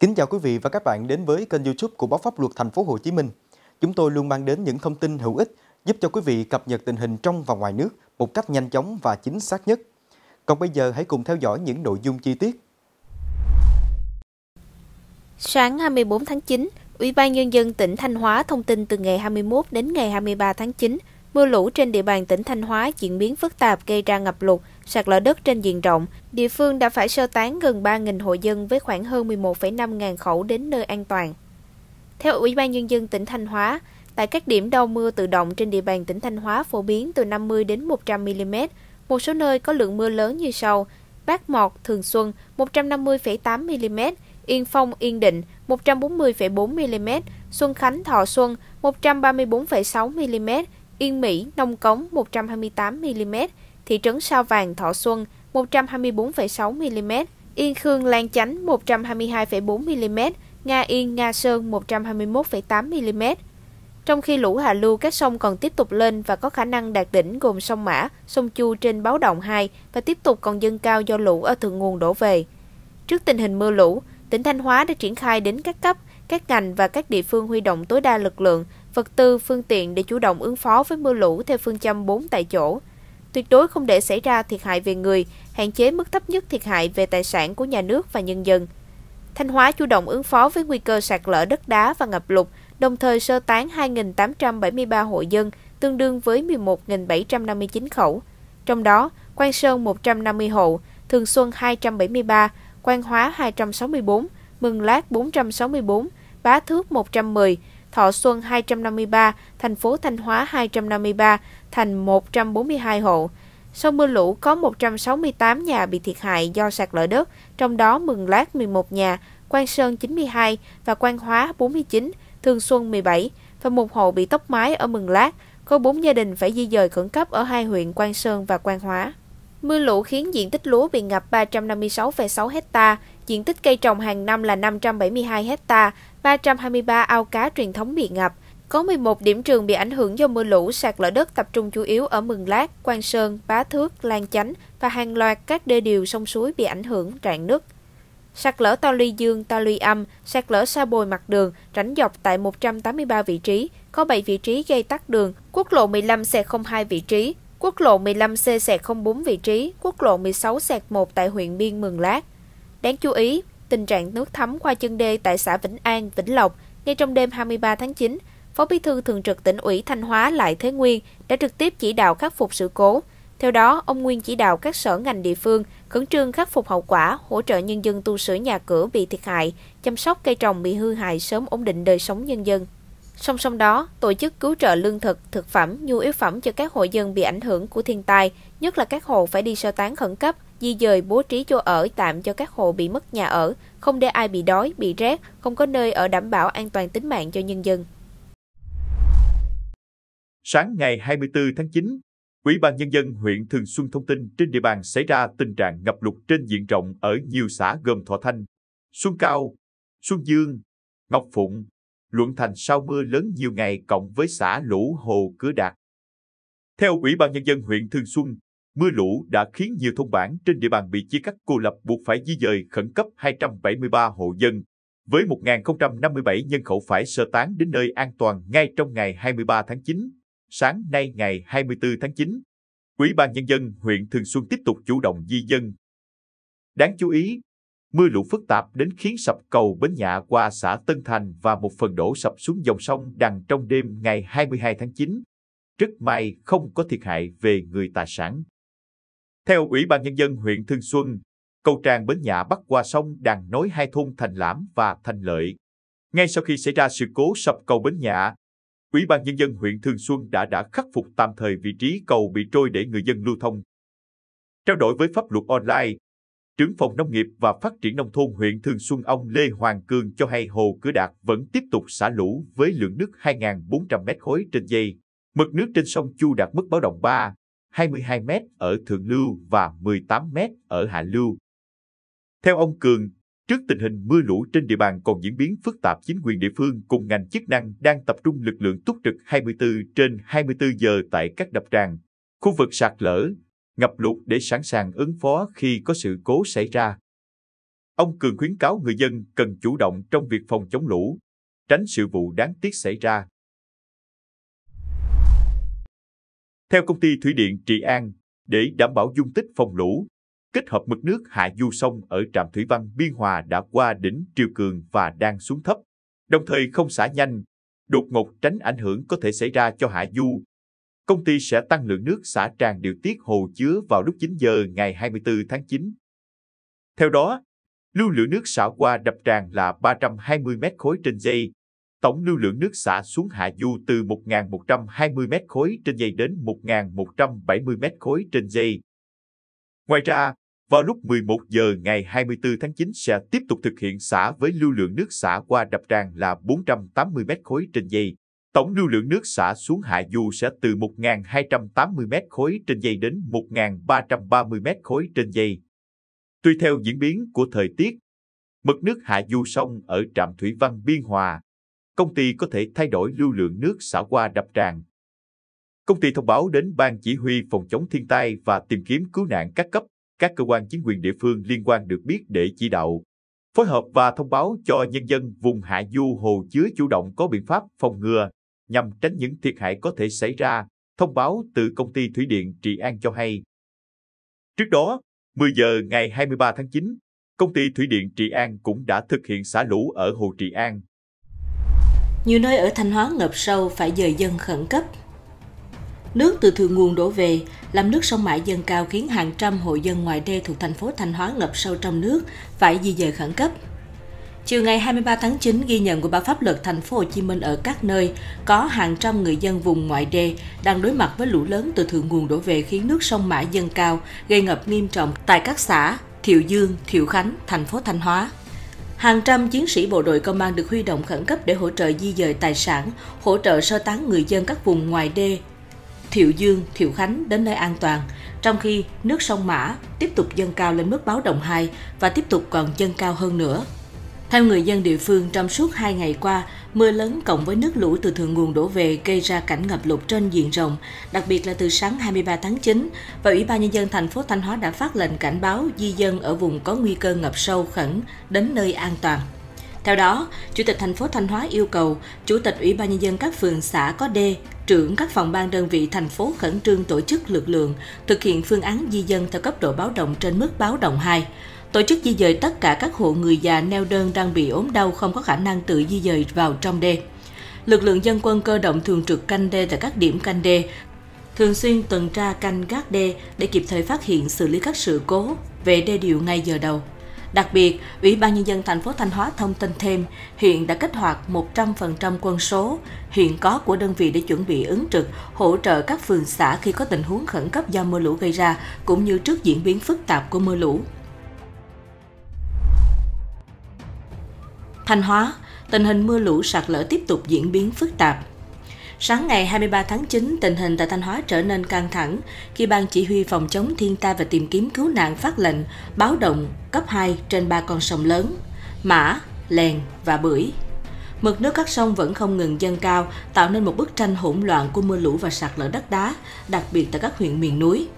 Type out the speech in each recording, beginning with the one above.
Kính chào quý vị và các bạn đến với kênh YouTube của báo pháp luật Thành phố Hồ Chí Minh. Chúng tôi luôn mang đến những thông tin hữu ích giúp cho quý vị cập nhật tình hình trong và ngoài nước một cách nhanh chóng và chính xác nhất. Còn bây giờ hãy cùng theo dõi những nội dung chi tiết. Sáng 24 tháng 9, Ủy ban Nhân dân tỉnh Thanh Hóa thông tin từ ngày 21 đến ngày 23 tháng 9, mưa lũ trên địa bàn tỉnh Thanh Hóa diễn biến phức tạp gây ra ngập lụt, sạt lở đất trên diện rộng, địa phương đã phải sơ tán gần 3.000 hộ dân với khoảng hơn 11,5 ngàn khẩu đến nơi an toàn. Theo Ủy ban Nhân dân tỉnh Thanh Hóa, tại các điểm đo mưa tự động trên địa bàn tỉnh Thanh Hóa phổ biến từ 50 đến 100 mm, một số nơi có lượng mưa lớn như sau: Bát Mọt, Thường Xuân 150,8 mm, Yên Phong, Yên Định 140,4 mm, Xuân Khánh, Thọ Xuân 134,6 mm, Yên Mỹ, Nông Cống 128 mm, thị trấn Sao Vàng, Thọ Xuân 124,6 mm, Yên Khương, Lan Chánh 122,4 mm, Nga Yên, Nga Sơn 121,8 mm. Trong khi lũ hạ lưu các sông còn tiếp tục lên và có khả năng đạt đỉnh gồm sông Mã, sông Chu trên báo động 2 và tiếp tục còn dâng cao do lũ ở thượng nguồn đổ về. Trước tình hình mưa lũ, tỉnh Thanh Hóa đã triển khai đến các cấp, các ngành và các địa phương huy động tối đa lực lượng, vật tư, phương tiện để chủ động ứng phó với mưa lũ theo phương châm 4 tại chỗ – tuyệt đối không để xảy ra thiệt hại về người, hạn chế mức thấp nhất thiệt hại về tài sản của nhà nước và nhân dân. Thanh Hóa chủ động ứng phó với nguy cơ sạt lở đất đá và ngập lụt, đồng thời sơ tán 2.873 hộ dân, tương đương với 11.759 khẩu. Trong đó, Quan Sơn 150 hộ, Thường Xuân 273, Quan Hóa 264, Mừng Lát 464, Bá Thước 110, Thọ Xuân 253, thành phố Thanh Hóa 253, thành 142 hộ. Sau mưa lũ có 168 nhà bị thiệt hại do sạt lở đất, trong đó Mường Lát 11 nhà, Quan Sơn 92 và Quan Hóa 49, Thường Xuân 17 và một hộ bị tốc mái ở Mường Lát, có 4 gia đình phải di dời khẩn cấp ở hai huyện Quan Sơn và Quan Hóa. Mưa lũ khiến diện tích lúa bị ngập 356,6 hecta, diện tích cây trồng hàng năm là 572 hecta, 323 ao cá truyền thống bị ngập – có 11 điểm trường bị ảnh hưởng do mưa lũ sạt lở đất tập trung chủ yếu ở Mường Lát, Quang Sơn, Bá Thước, Lan Chánh và hàng loạt các đê điều sông suối bị ảnh hưởng rạn nứt. Sạt lở to luy dương, to luy âm, sạt lở xa bồi mặt đường, rãnh dọc tại 183 vị trí, có 7 vị trí gây tắc đường, quốc lộ 15 xe 02 vị trí, quốc lộ 15 C sẹt 04 vị trí, quốc lộ 16 sẹt 1 tại huyện Biên Mường Lát. Đáng chú ý, tình trạng nước thấm qua chân đê tại xã Vĩnh An, Vĩnh Lộc ngay trong đêm 23 tháng 9 Phó Bí thư Thường trực tỉnh ủy Thanh Hóa Lại Thế Nguyên đã trực tiếp chỉ đạo khắc phục sự cố. Theo đó, ông Nguyên chỉ đạo các sở ngành địa phương khẩn trương khắc phục hậu quả, hỗ trợ nhân dân tu sửa nhà cửa bị thiệt hại, chăm sóc cây trồng bị hư hại sớm ổn định đời sống nhân dân. Song song đó, tổ chức cứu trợ lương thực, thực phẩm, nhu yếu phẩm cho các hộ dân bị ảnh hưởng của thiên tai, nhất là các hộ phải đi sơ tán khẩn cấp, di dời bố trí chỗ ở tạm cho các hộ bị mất nhà ở, không để ai bị đói, bị rét, không có nơi ở đảm bảo an toàn tính mạng cho nhân dân. Sáng ngày 24 tháng 9, Ủy ban Nhân dân huyện Thường Xuân thông tin trên địa bàn xảy ra tình trạng ngập lụt trên diện rộng ở nhiều xã gồm Thọ Thanh, Xuân Cao, Xuân Dương, Ngọc Phụng, Luận Thành sau mưa lớn nhiều ngày cộng với xã Lũ Hồ Cửa Đạt. Theo Ủy ban Nhân dân huyện Thường Xuân, mưa lũ đã khiến nhiều thôn bản trên địa bàn bị chia cắt cô lập buộc phải di dời khẩn cấp 273 hộ dân, với 1.057 nhân khẩu phải sơ tán đến nơi an toàn ngay trong ngày 23 tháng 9 sáng nay ngày 24 tháng 9, Ủy ban Nhân dân huyện Thường Xuân tiếp tục chủ động di dân. Đáng chú ý, mưa lũ phức tạp đến khiến sập cầu Bến nhà qua xã Tân Thành và một phần đổ sập xuống dòng sông Đằng trong đêm ngày 22 tháng 9. Rất may không có thiệt hại về người tài sản. Theo Ủy ban Nhân dân huyện Thường Xuân, cầu tràn Bến nhà bắc qua sông Đằng nối hai thôn Thành Lãm và Thành Lợi. Ngay sau khi xảy ra sự cố sập cầu Bến nhà. Ủy ban Nhân dân huyện Thường Xuân đã đã khắc phục tạm thời vị trí cầu bị trôi để người dân lưu thông. Trao đổi với pháp luật online, trưởng phòng nông nghiệp và phát triển nông thôn huyện Thường Xuân ông Lê Hoàng Cương cho hay hồ Cửa Đạt vẫn tiếp tục xả lũ với lượng nước 2.400 m khối trên giây. Mực nước trên sông Chu đạt mức báo động 3, 22 m ở thượng lưu và 18 m ở hạ lưu. Theo ông Cường, Trước tình hình mưa lũ trên địa bàn còn diễn biến phức tạp, chính quyền địa phương cùng ngành chức năng đang tập trung lực lượng túc trực 24 trên 24 giờ tại các đập tràn, khu vực sạt lở, ngập lụt để sẵn sàng ứng phó khi có sự cố xảy ra. Ông Cường khuyến cáo người dân cần chủ động trong việc phòng chống lũ, tránh sự vụ đáng tiếc xảy ra. Theo công ty Thủy điện Trị An, để đảm bảo dung tích phòng lũ, kết hợp mực nước hạ du sông ở trạm thủy văn Biên Hòa đã qua đỉnh triều cường và đang xuống thấp, đồng thời không xả nhanh, đột ngột tránh ảnh hưởng có thể xảy ra cho hạ du. Công ty sẽ tăng lượng nước xả tràn điều tiết hồ chứa vào lúc 9 giờ ngày 24 tháng 9. Theo đó, lưu lượng nước xả qua đập tràn là 320 mét khối trên giây. Tổng lưu lượng nước xả xuống hạ du từ 1.120 mét khối trên giây đến 1.170 mét khối trên giây. Ngoài ra, vào lúc 11 giờ ngày 24 tháng 9 sẽ tiếp tục thực hiện xả với lưu lượng nước xả qua đập tràn là 480 m khối trên giây. Tổng lưu lượng nước xả xuống hạ du sẽ từ 1.280 m khối trên giây đến 1.330 m khối trên giây. Tùy theo diễn biến của thời tiết, mực nước hạ du sông ở trạm thủy văn Biên Hòa, công ty có thể thay đổi lưu lượng nước xả qua đập tràn. Công ty thông báo đến Ban Chỉ huy Phòng chống thiên tai và tìm kiếm cứu nạn các cấp các cơ quan chính quyền địa phương liên quan được biết để chỉ đạo, phối hợp và thông báo cho nhân dân vùng hạ du hồ chứa chủ động có biện pháp phòng ngừa nhằm tránh những thiệt hại có thể xảy ra, thông báo từ công ty thủy điện Trị An cho hay. Trước đó, 10 giờ ngày 23 tháng 9, công ty thủy điện Trị An cũng đã thực hiện xả lũ ở hồ Trị An. Nhiều nơi ở Thanh Hóa ngập sâu phải dời dân khẩn cấp Nước từ thượng nguồn đổ về, làm nước sông Mãi dâng cao khiến hàng trăm hộ dân ngoài đê thuộc thành phố Thanh Hóa ngập sâu trong nước, phải di dời khẩn cấp. Chiều ngày 23 tháng 9, ghi nhận của báo pháp luật thành phố Hồ Chí Minh ở các nơi có hàng trăm người dân vùng ngoại đê đang đối mặt với lũ lớn từ thượng nguồn đổ về khiến nước sông Mã dâng cao, gây ngập nghiêm trọng tại các xã Thiệu Dương, Thiệu Khánh, thành phố Thanh Hóa. Hàng trăm chiến sĩ bộ đội công an được huy động khẩn cấp để hỗ trợ di dời tài sản, hỗ trợ sơ tán người dân các vùng ngoài đê Thiệu Dương, Thiệu Khánh đến nơi an toàn, trong khi nước sông Mã tiếp tục dâng cao lên mức báo động 2 và tiếp tục còn dâng cao hơn nữa. Theo người dân địa phương, trong suốt 2 ngày qua, mưa lớn cộng với nước lũ từ thượng nguồn đổ về gây ra cảnh ngập lụt trên diện rộng, đặc biệt là từ sáng 23 tháng 9, và Ủy ban Nhân dân thành phố Thanh Hóa đã phát lệnh cảnh báo di dân ở vùng có nguy cơ ngập sâu khẩn đến nơi an toàn. Theo đó, Chủ tịch thành phố Thanh Hóa yêu cầu Chủ tịch Ủy ban Nhân dân các phường xã có đê, trưởng các phòng ban đơn vị thành phố khẩn trương tổ chức lực lượng, thực hiện phương án di dân theo cấp độ báo động trên mức báo động 2 tổ chức di dời tất cả các hộ người già neo đơn đang bị ốm đau không có khả năng tự di dời vào trong đê. Lực lượng dân quân cơ động thường trực canh đê tại các điểm canh đê, thường xuyên tuần tra canh gác đê để kịp thời phát hiện xử lý các sự cố về đê điều ngay giờ đầu. Đặc biệt, Ủy ban Nhân dân thành phố Thanh Hóa thông tin thêm, hiện đã kích hoạt 100% quân số hiện có của đơn vị để chuẩn bị ứng trực, hỗ trợ các phường xã khi có tình huống khẩn cấp do mưa lũ gây ra, cũng như trước diễn biến phức tạp của mưa lũ. Thanh Hóa, tình hình mưa lũ sạt lở tiếp tục diễn biến phức tạp. Sáng ngày 23 tháng 9, tình hình tại Thanh Hóa trở nên căng thẳng khi Ban Chỉ huy Phòng chống thiên tai và tìm kiếm cứu nạn phát lệnh báo động cấp 2 trên ba con sông lớn, Mã, Lèn và Bưởi. Mực nước các sông vẫn không ngừng dâng cao, tạo nên một bức tranh hỗn loạn của mưa lũ và sạt lở đất đá, đặc biệt tại các huyện miền núi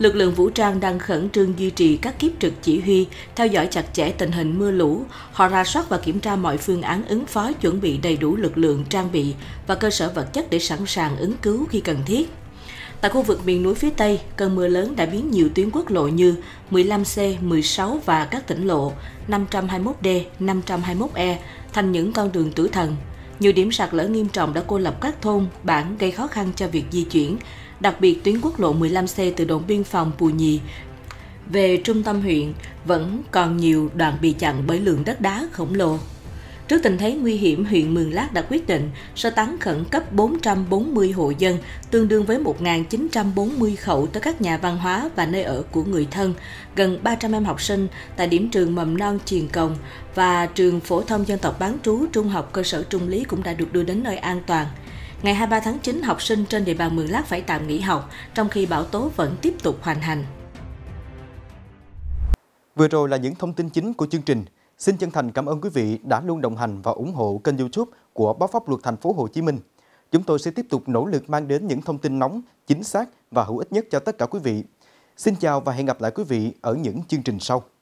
lực lượng vũ trang đang khẩn trương duy trì các kiếp trực chỉ huy, theo dõi chặt chẽ tình hình mưa lũ. Họ ra soát và kiểm tra mọi phương án ứng phó chuẩn bị đầy đủ lực lượng, trang bị và cơ sở vật chất để sẵn sàng ứng cứu khi cần thiết. Tại khu vực miền núi phía Tây, cơn mưa lớn đã biến nhiều tuyến quốc lộ như 15C, 16 và các tỉnh lộ 521D, 521E thành những con đường tử thần. Nhiều điểm sạt lở nghiêm trọng đã cô lập các thôn, bản gây khó khăn cho việc di chuyển, đặc biệt tuyến quốc lộ 15C từ đồn biên phòng Pù Nhì về trung tâm huyện vẫn còn nhiều đoạn bị chặn bởi lượng đất đá khổng lồ. Trước tình thế nguy hiểm, huyện Mường Lát đã quyết định sơ tán khẩn cấp 440 hộ dân, tương đương với 1.940 khẩu tới các nhà văn hóa và nơi ở của người thân, gần 300 em học sinh tại điểm trường mầm non Triền Cồng và trường phổ thông dân tộc bán trú trung học cơ sở Trung Lý cũng đã được đưa đến nơi an toàn. Ngày 23 tháng 9, học sinh trên địa bàn Mường Lát phải tạm nghỉ học, trong khi bão tố vẫn tiếp tục hoành hành. Vừa rồi là những thông tin chính của chương trình. Xin chân thành cảm ơn quý vị đã luôn đồng hành và ủng hộ kênh YouTube của Báo Pháp Luật Thành phố Hồ Chí Minh. Chúng tôi sẽ tiếp tục nỗ lực mang đến những thông tin nóng, chính xác và hữu ích nhất cho tất cả quý vị. Xin chào và hẹn gặp lại quý vị ở những chương trình sau.